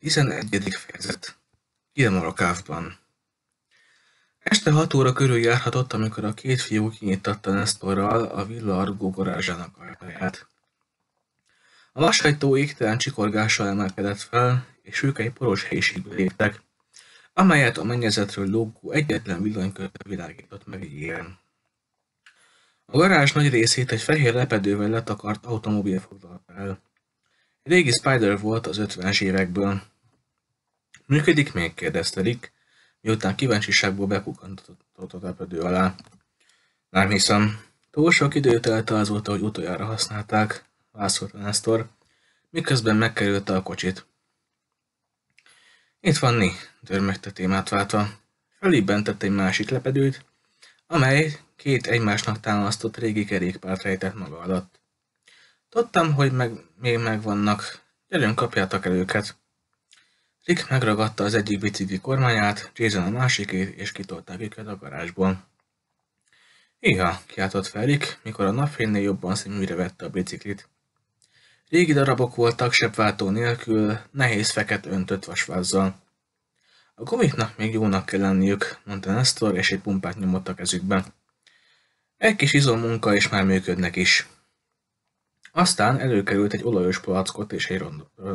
11. fejezet kávban. Este hat óra körül járhatott, amikor a két fiú kinyitatta Nestorral a argó garázsának ajtaját. A vasajtó égtelen csikorgással emelkedett fel, és ők egy poros helyiségbe léptek, amelyet a mennyezetről lógó egyetlen villanykörbe világított meg egy ilyen. A garázs nagy részét egy fehér lepedővel letakart automobil foglalt el. Régi Spider volt az 50-es évekből. Működik még? kérdezte Rick, miután kíváncsiságból bekukantott a tepedő alá. Nem hiszem. Túl sok idő telt azóta, hogy utoljára használták, vászolta Nestor, miközben megkerülte a kocsit. Itt van Ni, dörmögte témát váltva. Fölibbentett egy másik lepedőt, amely két egymásnak támasztott régi kerékpárt rejtett maga alatt. Tudtam, hogy meg, még megvannak. Gyerünk, kapjátok el őket. Rick megragadta az egyik bicikli kormányát, Jason a másikét, és kitolták őket a garázsból. Iha, kiáltott fel Rick, mikor a napfénynél jobban színűre vette a biciklit. Régi darabok voltak sebváltó nélkül, nehéz fekete öntött vasvázzal. A gumiknak még jónak kell lenniük, mondta Nestor, és egy pumpát nyomott a kezükbe. Egy kis izommunka, és már működnek is. Aztán előkerült egy olajos palackot és egy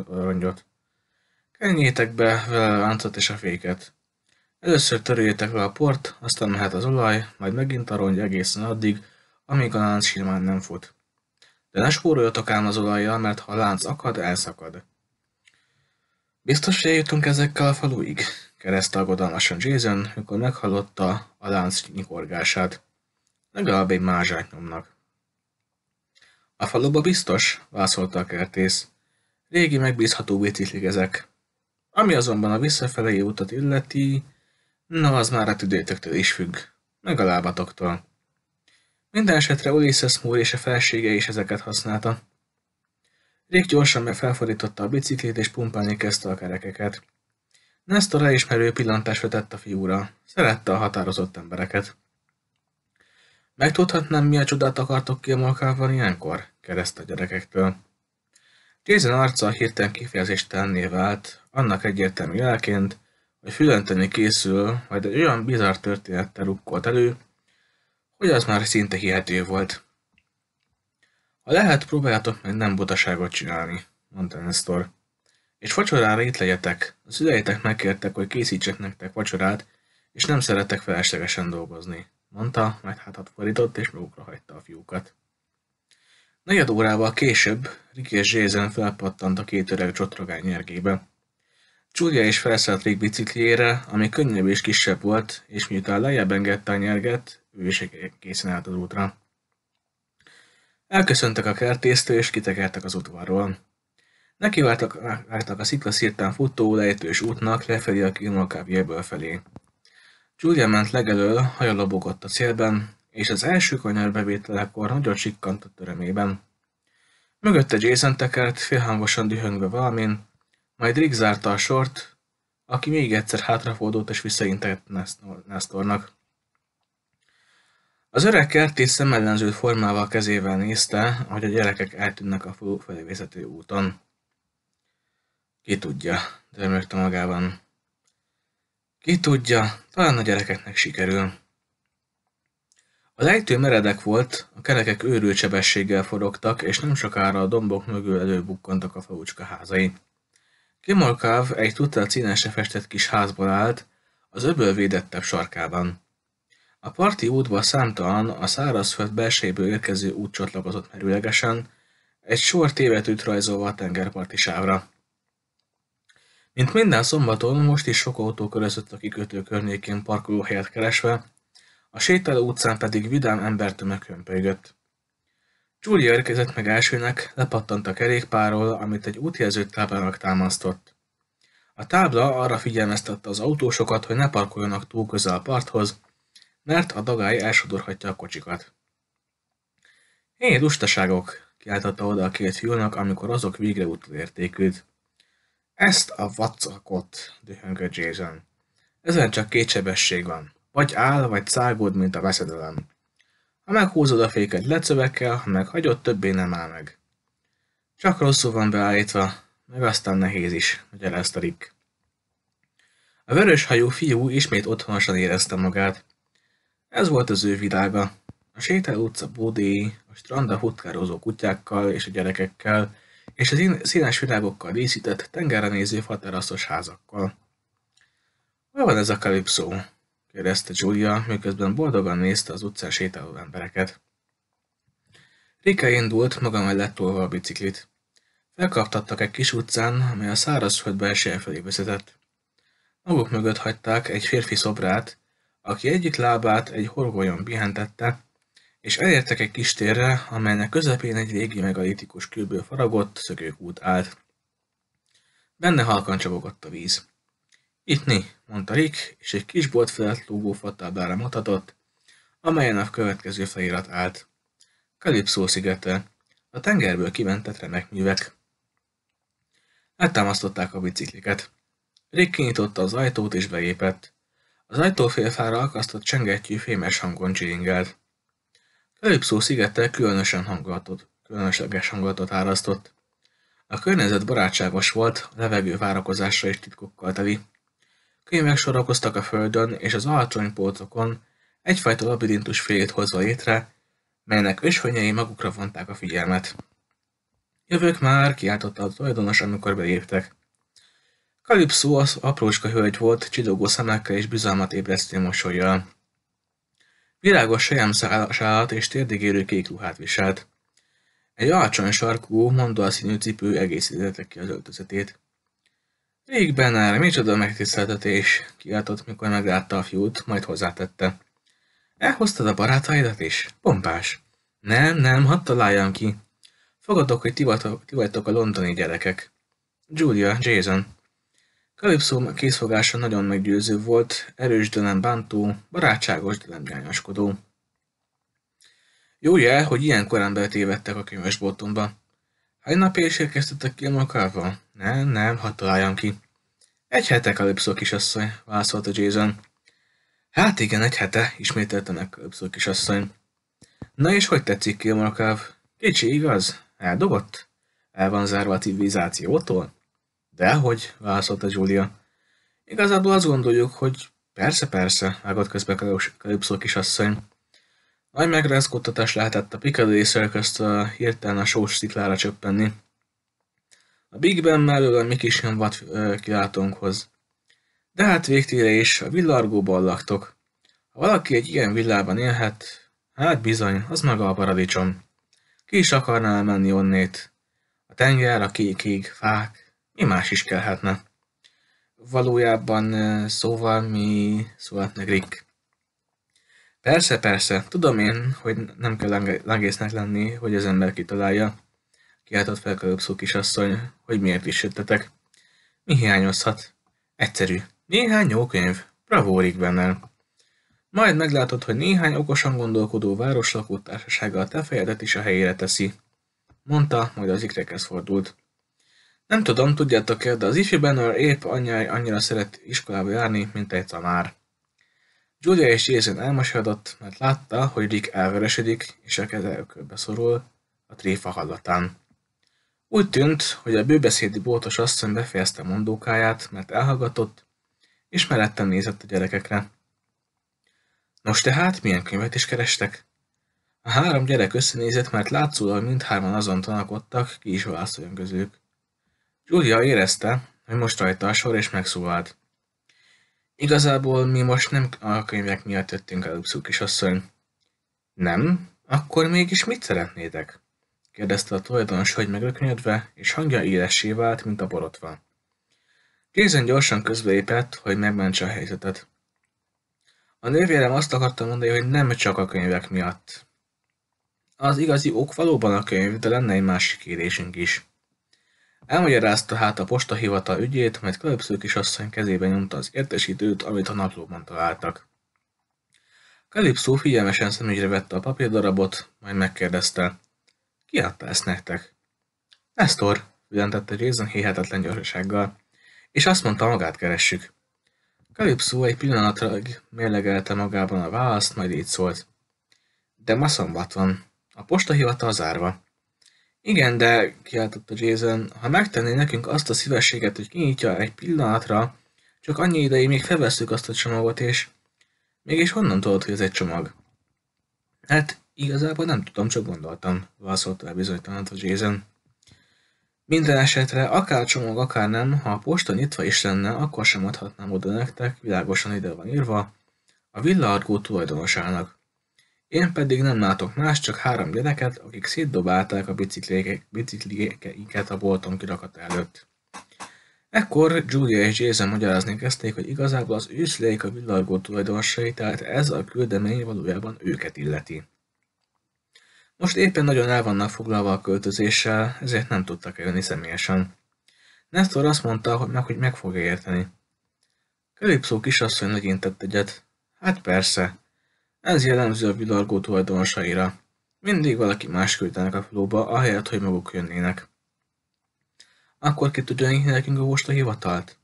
rongyot. Kenjétek be vele láncot és a féket. Először törjétek le a port, aztán mehet az olaj, majd megint a rongy egészen addig, amíg a lánc simán nem fut. De ne spóroljatok ám az olajjal, mert ha a lánc akad, elszakad. Biztos, hogy eljutunk ezekkel a faluig? kereszte aggodalmasan Jason, mikor meghallotta a lánc nyikorgását. Legalább egy mázsát nyomnak. A faluba biztos, válaszolta a kertész. Régi megbízható bicikli ezek. Ami azonban a visszafelé utat illeti, na az már a tüdőtöktől is függ, meg a lábatoktól. Minden esetre Ulysses Moore és a felsége is ezeket használta. Rég gyorsan felfordította a biciklét és pumpálni kezdte a kerekeket. Nestor elismerő pillantást vetett a fiúra. Szerette a határozott embereket. Megtudhatnám, mi a csodát akartok ki a malkával ilyenkor? kereszt a gyerekektől. Jason arca hirtelen kifejezéstelenné vált, annak egyértelmű jelként, hogy fülönteni készül, majd egy olyan bizarr történettel rukkolt elő, hogy az már szinte hihető volt. Ha lehet, próbáljátok meg nem butaságot csinálni, mondta Nestor. És vacsorára itt legyetek. A szüleitek megkértek, hogy készítsek nektek vacsorát, és nem szeretek feleslegesen dolgozni, mondta, majd hátat fordított, és magukra hagyta a fiúkat. Negyed órával később Ricky és Jason felpattant a két öreg csotrogány nyergébe. Julia is felszállt Rick bicikliére, ami könnyebb és kisebb volt, és miután lejjebb engedte a nyerget, ő is készen állt az útra. Elköszöntek a kertésztő, és kitekertek az udvarról. Neki vártak, a szirtán futó lejtős útnak lefelé a Kinolkávjéből felé. Julia ment legelől, haja lobogott a célben, és az első kanyar bevételekor nagyon sikkant a törömében. Mögötte Jason tekert, félhangosan dühöngve valamin, majd Rick zárta a sort, aki még egyszer hátrafordult és visszaintett Nestornak. Az öreg kertész szemellenző formával kezével nézte, hogy a gyerekek eltűnnek a folyó felé vezető úton. Ki tudja, dörmögte magában. Ki tudja, talán a gyerekeknek sikerül. A lejtő meredek volt, a kerekek őrült sebességgel forogtak, és nem sokára a dombok mögül előbukkantak a falucska házai. Kimolkáv egy tudta színesre festett kis házból állt, az öböl védettebb sarkában. A parti útba számtalan, a szárazföld belsejéből érkező út csatlakozott merülegesen, egy sor tévetűt rajzolva a tengerparti sávra. Mint minden szombaton, most is sok autó körözött a kikötő környékén parkolóhelyet keresve, a sétáló utcán pedig vidám embertömeg hömpölygött. Julia érkezett meg elsőnek, lepattant a kerékpáról, amit egy útjelző táblának támasztott. A tábla arra figyelmeztette az autósokat, hogy ne parkoljanak túl közel a parthoz, mert a dagály elsodorhatja a kocsikat. Hé, lustaságok! kiáltotta oda a két fiúnak, amikor azok végre útlérték őt. Ezt a vacakot, dühöngött Jason. Ezen csak sebesség van. Vagy áll, vagy száguld, mint a veszedelem. Ha meghúzod a féket lecövekkel, ha meg hagyod, többé nem áll meg. Csak rosszul van beállítva, meg aztán nehéz is, hogy Rick. A hajú fiú ismét otthonosan érezte magát. Ez volt az ő világa. A sétáló utca bódéi, a strand a hutkározó kutyákkal és a gyerekekkel, és az színes világokkal díszített tengerre néző fateraszos házakkal. Hol van ez a kalipszó? kérdezte Julia, miközben boldogan nézte az utcán sétáló embereket. Rika indult, maga mellett tolva a biciklit. Felkaptattak egy kis utcán, amely a szárazföld belseje felé vezetett. Maguk mögött hagyták egy férfi szobrát, aki egyik lábát egy horgolyon pihentette, és elértek egy kis térre, amelynek közepén egy régi megalitikus kőből faragott szökőkút állt. Benne halkan csavogott a víz né, mondta Rick, és egy kis bolt felett lógó fattáblára mutatott, amelyen a következő felirat állt. Kalipszó szigete. A tengerből kimentett remek művek. Eltámasztották a bicikliket. Rick kinyitotta az ajtót és belépett. Az ajtó félfára akasztott csengettyű fémes hangon csilingelt. Kalipszó szigete különösen hangulatot, különösleges hangulatot árasztott. A környezet barátságos volt, a levegő várakozásra és titkokkal teli. Könyvek sorakoztak a földön és az alacsony polcokon, egyfajta labirintus félét hozva létre, melynek ösvényei magukra vonták a figyelmet. Jövök már, kiáltotta a tulajdonos, amikor beléptek. Kalipszó az aprócska hölgy volt, csidogó szemekkel és bizalmat ébresztő mosolyjal. Virágos sejemszálat és térdigérő kék ruhát viselt. Egy alacsony sarkú, színű cipő egész ki az öltözetét. Rég áll, micsoda megtiszteltetés, kiáltott, mikor meglátta a fiút, majd hozzátette. Elhoztad a barátaidat is? Pompás. Nem, nem, hadd találjam ki. Fogadok, hogy ti vagytok, a londoni gyerekek. Julia, Jason. Kalipszó készfogása nagyon meggyőző volt, erős, de nem bántó, barátságos, de nem gyányoskodó. Jó jel, hogy ilyen korán betévedtek a könyvesboltomba. Egy nap is érkeztetek ki a makarról? Nem, nem, hadd találjam ki. Egy hete Kalipszó kisasszony, válaszolta Jason. Hát igen, egy hete, ismételte meg Kalipszó kisasszony. Na és hogy tetszik ki a marakáv? Kicsi, igaz? Eldobott? El van zárva a civilizációtól? Dehogy, válaszolta Julia. Igazából azt gondoljuk, hogy persze, persze, vágott közbe Kalipszó kisasszony. Nagy megrázkódtatás lehetett a Piccadilly circus hirtelen a sós sziklára csöppenni. A Big Ben mellől a mi kis vad kilátónkhoz. De hát végtére is a villargóban laktok. Ha valaki egy ilyen villában élhet, hát bizony, az maga a paradicsom. Ki is akarná menni onnét? A tenger, a kékig, fák, mi más is kellhetne? Valójában szóval mi szólt hát meg Rick. Persze, persze, tudom én, hogy nem kell langésznek lenni, hogy az ember kitalálja. Kiáltott fel Kalopszó kisasszony, hogy miért is jöttetek. Mi hiányozhat? Egyszerű. Néhány jó könyv. Bravo, Rigbennel. Majd meglátod, hogy néhány okosan gondolkodó városlakó társasága a te fejedet is a helyére teszi. Mondta, majd az ikrekhez fordult. Nem tudom, tudjátok-e, de az ifjú Benner épp anyjai annyira szeret iskolába járni, mint egy tanár. Julia és Jason elmosodott, mert látta, hogy Rick elveresedik, és a keze körbe szorul a tréfa hallatán. Úgy tűnt, hogy a bőbeszédi bótos asszony befejezte mondókáját, mert elhallgatott, és mellettem nézett a gyerekekre. Nos tehát, milyen könyvet is kerestek? A három gyerek összenézett, mert látszólag mindhárman azon tanakodtak, ki is válaszoljon közülük. Julia érezte, hogy most rajta a sor, és megszólalt. Igazából mi most nem a könyvek miatt jöttünk a Luxú kisasszony. Nem? Akkor mégis mit szeretnétek? kérdezte a tulajdonos, hogy megrökönyödve, és hangja élessé vált, mint a borotva. Jason gyorsan közbelépett, hogy megmentse a helyzetet. A nővérem azt akarta mondani, hogy nem csak a könyvek miatt. Az igazi ok valóban a könyv, de lenne egy másik kérésünk is. Elmagyarázta hát a postahivatal ügyét, majd Kalipszó kisasszony kezébe nyomta az értesítőt, amit a naplóban találtak. Kalipszó figyelmesen szemügyre vette a papírdarabot, majd megkérdezte. Ki adta ezt nektek? Nestor, üdentette Jason hihetetlen gyorsasággal, és azt mondta, magát keressük. Kalipszó egy pillanatra mérlegelte magában a választ, majd így szólt. De ma szombat van. A postahivatal zárva. Igen, de kiáltotta Jason, ha megtenné nekünk azt a szívességet, hogy kinyitja egy pillanatra, csak annyi ideig még felvesztük azt a csomagot, és... Mégis honnan tudod, hogy ez egy csomag? Hát, igazából nem tudom, csak gondoltam, válaszolta el a Jason. Minden esetre, akár csomag, akár nem, ha a posta nyitva is lenne, akkor sem adhatnám oda nektek, világosan ide van írva, a villargó tulajdonosának. Én pedig nem látok más, csak három gyereket, akik szétdobálták a biciklikeiket a bolton kirakat előtt. Ekkor Julia és Jason magyarázni kezdték, hogy igazából az őszlék a villargó tulajdonosai, tehát ez a küldemény valójában őket illeti. Most éppen nagyon el vannak foglalva a költözéssel, ezért nem tudtak eljönni személyesen. Nestor azt mondta, hogy meg, hogy meg fogja érteni. Kalipszó kisasszony legyintett egyet. Hát persze, ez jellemző a bilargó tulajdonosaira. Mindig valaki más küldenek a flóba, ahelyett, hogy maguk jönnének. Akkor ki tudja nyitni nekünk a posta hivatalt?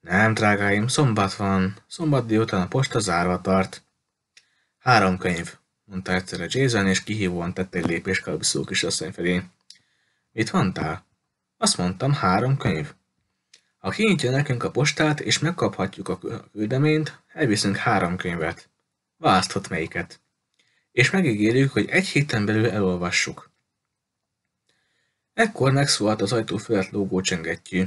Nem, drágáim, szombat van. Szombat délután a posta zárva tart. Három könyv, mondta egyszerre Jason, és kihívóan tette egy lépés kalbiszó kisasszony felé. Mit mondtál? Azt mondtam, három könyv. Ha kinyitja nekünk a postát, és megkaphatjuk a küldeményt, elviszünk három könyvet választhat melyiket. És megígérjük, hogy egy héten belül elolvassuk. Ekkor megszólalt az ajtó fölött lógó csengettyű.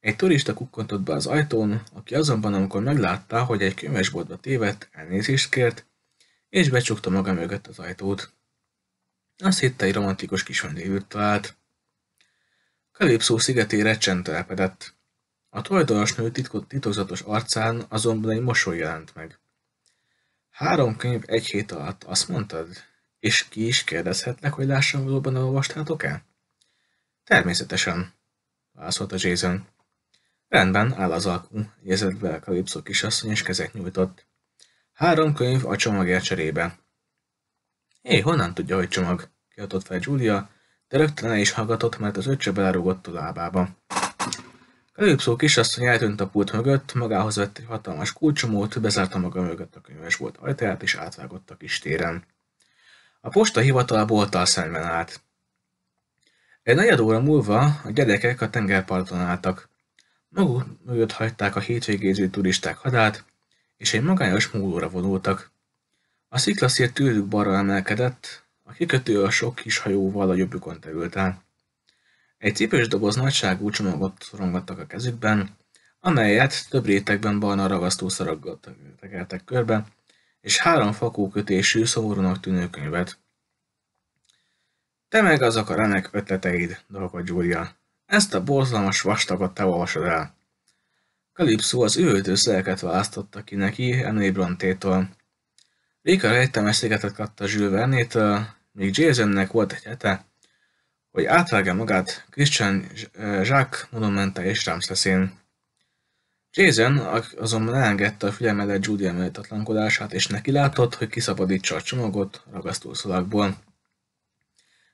Egy turista kukkantott be az ajtón, aki azonban, amikor meglátta, hogy egy könyvesboltba tévedt, elnézést kért, és becsukta maga mögött az ajtót. Azt hitte, egy romantikus kis vendégült talált. Kalipszó szigetére csend telepedett. A tulajdonosnő titkot titokzatos arcán azonban egy mosoly jelent meg. Három könyv egy hét alatt, azt mondtad? És ki is kérdezhetnek, hogy lássam valóban elolvastátok e Természetesen, válaszolta Jason. Rendben, áll az alkú, jegyzett be a kalipszó kisasszony, és kezet nyújtott. Három könyv a csomagért cserébe. Hé, honnan tudja, hogy csomag? Kiadott fel Julia, de rögtön is hallgatott, mert az öccse belerúgott a lábába. Előbb-szó kisasszony eltűnt a pult mögött, magához vett egy hatalmas kulcsomót, bezárta maga mögött a könyves volt ajtaját, és átvágott a kis téren. A posta hivatal bolttal szemben állt. Egy negyed óra múlva a gyerekek a tengerparton álltak. Maguk mögött hagyták a hétvégéző turisták hadát, és egy magányos múlóra vonultak. A sziklaszért tőlük balra emelkedett, a kikötő a sok kis hajóval a jobbjukon terült el. Egy cipős doboz nagyságú csomagot rongattak a kezükben, amelyet több rétegben barna ragasztó tekertek körbe, és három kötésű szomorúnak tűnő könyvet. Te meg azok a remek ötleteid, dolgokat Gyúria. Ezt a borzalmas vastagot te olvasod el. Kalipszó az üvöltő szeleket választotta ki neki Emily Brontétól. Rika rejtemes szigetet kapta Jules Vernétől, míg Jasonnek volt egy hete, hogy átvágja magát Christian Jacques monumentális rámszleszén. Jason azonban elengedte a figyelmedet Judy emeltetlenkodását, és neki látott, hogy kiszabadítsa a csomagot ragasztószalakból.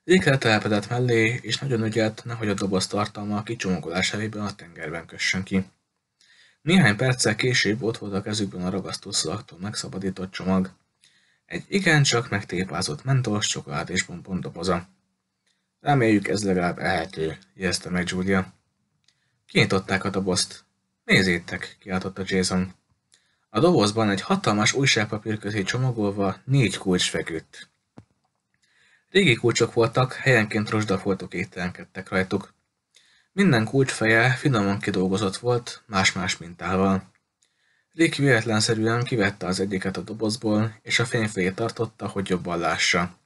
Rick telepedett mellé, és nagyon ügyelt, nehogy a doboz tartalma a kicsomagolás helyében a tengerben kössön ki. Néhány perccel később ott volt a kezükben a ragasztószalaktól megszabadított csomag. Egy igencsak megtépázott csokolád és bombon doboza. Reméljük ez legalább elhető, jegyezte meg Julia. Kinyitották a dobozt. Nézzétek, kiáltotta Jason. A dobozban egy hatalmas újságpapír közé csomagolva négy kulcs feküdt. Régi kulcsok voltak, helyenként rozsdafoltok ételenkedtek rajtuk. Minden feje finoman kidolgozott volt, más-más mintával. Rick véletlenszerűen kivette az egyiket a dobozból, és a felé tartotta, hogy jobban lássa.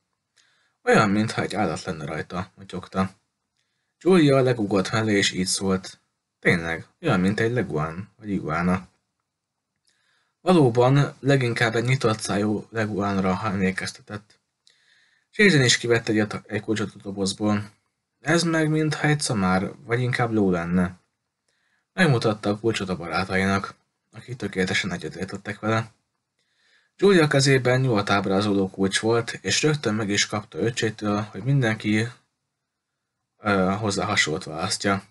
Olyan, mintha egy állat lenne rajta, motyogta. Julia legugott mellé, és így szólt. Tényleg, olyan, mint egy leguán, vagy iguána. Valóban leginkább egy nyitott szájú leguánra emlékeztetett. Jason is kivett egy, egy kulcsot a dobozból. Ez meg mintha egy szamár, vagy inkább ló lenne. Megmutatta a kulcsot a barátainak, akik tökéletesen egyetértettek vele. Júlia kezében nyugat ábrázoló kulcs volt, és rögtön meg is kapta öcsétől, hogy mindenki ö, hozzá hasonlót választja.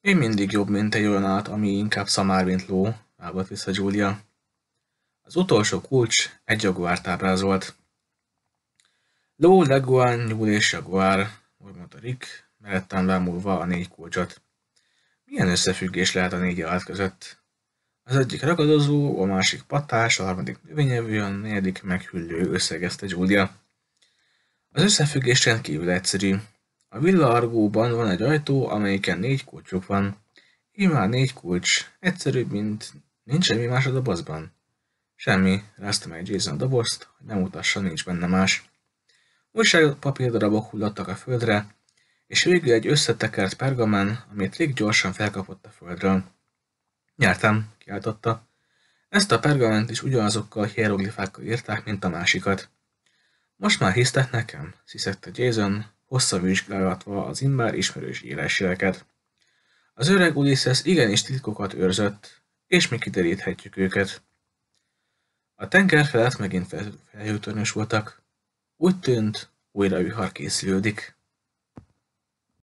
Én mindig jobb, mint egy olyan át, ami inkább szamár, mint ló, állt vissza Júlia. Az utolsó kulcs egy jaguárt ábrázolt. Ló, leguán, nyúl és jaguár, mondta Rick, mellettem bemúlva a négy kulcsot. Milyen összefüggés lehet a négy állat között? Az egyik ragadozó, a másik patás, a harmadik növényevő, a negyedik meghüllő, összegezte Júlia. Az összefüggés rendkívül egyszerű. A villargóban van egy ajtó, amelyiken négy kulcsuk van. Így már négy kulcs. Egyszerűbb, mint nincs semmi más a dobozban. Semmi, rázta meg Jason a dobozt, hogy nem utassa, nincs benne más. Újságot darabok hullottak a földre, és végül egy összetekert pergamen, amit Rick gyorsan felkapott a földről. Nyertem, kiáltotta. Ezt a pergament is ugyanazokkal a hieroglifákkal írták, mint a másikat. Most már hisztek nekem, sziszette Jason, hosszan vizsgálatva az immár ismerős írásjeleket. Az öreg Ulysses igenis titkokat őrzött, és mi kideríthetjük őket. A tenger felett megint felhőtörnös voltak. Úgy tűnt, újra vihar készülődik.